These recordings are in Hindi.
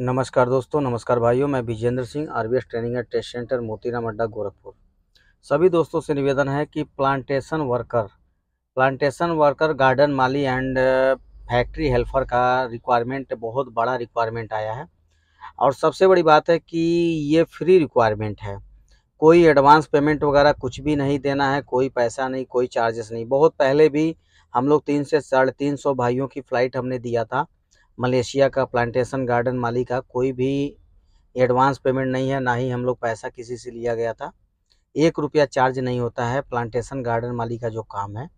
नमस्कार दोस्तों नमस्कार भाइयों मैं Vijendra Singh RBS training and test centre Motiram Adda Gorakhpur सभी दोस्तों से निवेदन है कि plantation worker plantation worker garden माली एंड फैक्ट्री हेल्पर का रिक्वायरमेंट बहुत बड़ा रिक्वायरमेंट आया है और सबसे बड़ी बात है कि ये फ्री रिक्वायरमेंट है कोई एडवांस पेमेंट वगैरह कुछ भी नहीं देना है कोई पैसा नहीं कोई चार्जेस नहीं बहुत पहले भी हम लोग तीन से साढ़े तीन सौ भाइयों की फ़्लाइट हमने दिया था मलेशिया का प्लांटेशन गार्डन माली का कोई भी एडवांस पेमेंट नहीं है ना ही हम लोग पैसा किसी से लिया गया था एक रुपया चार्ज नहीं होता है प्लांटेशन गार्डन माली का जो काम है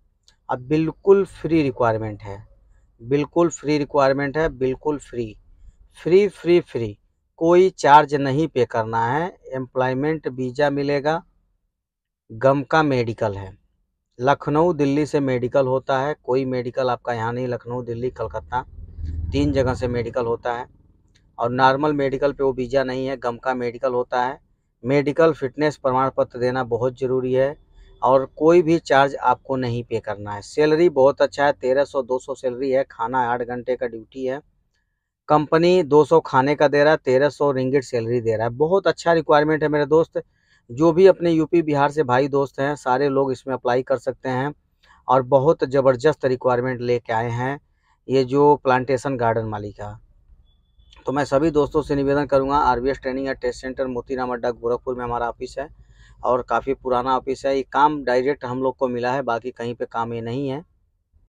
अब बिल्कुल फ्री रिक्वायरमेंट है बिल्कुल फ्री रिक्वायरमेंट है बिल्कुल फ्री फ्री फ्री फ्री कोई चार्ज नहीं पे करना है एम्प्लॉयमेंट वीज़ा मिलेगा गम का मेडिकल है लखनऊ दिल्ली से मेडिकल होता है कोई मेडिकल आपका यहाँ नहीं लखनऊ दिल्ली कलकत्ता तीन जगह से मेडिकल होता है और नॉर्मल मेडिकल पे वो वीज़ा नहीं है गम का मेडिकल होता है मेडिकल फिटनेस प्रमाण पत्र देना बहुत ज़रूरी है और कोई भी चार्ज आपको नहीं पे करना है सैलरी बहुत अच्छा है तेरह सौ दो सौ सैलरी है खाना आठ घंटे का ड्यूटी है कंपनी दो सौ खाने का दे रहा है तेरह सौ रिंगिट सैलरी दे रहा है बहुत अच्छा रिक्वायरमेंट है मेरे दोस्त जो भी अपने यूपी बिहार से भाई दोस्त हैं सारे लोग इसमें अप्लाई कर सकते हैं और बहुत ज़बरदस्त रिक्वायरमेंट ले आए हैं ये जो प्लांटेशन गार्डन मालिक है तो मैं सभी दोस्तों से निवेदन करूंगा RBS training and test centre Motiram Adda Gorakhpur में हमारा ऑफिस है और काफ़ी पुराना ऑफिस है ये काम डायरेक्ट हम लोग को मिला है बाकी कहीं पे काम ये नहीं है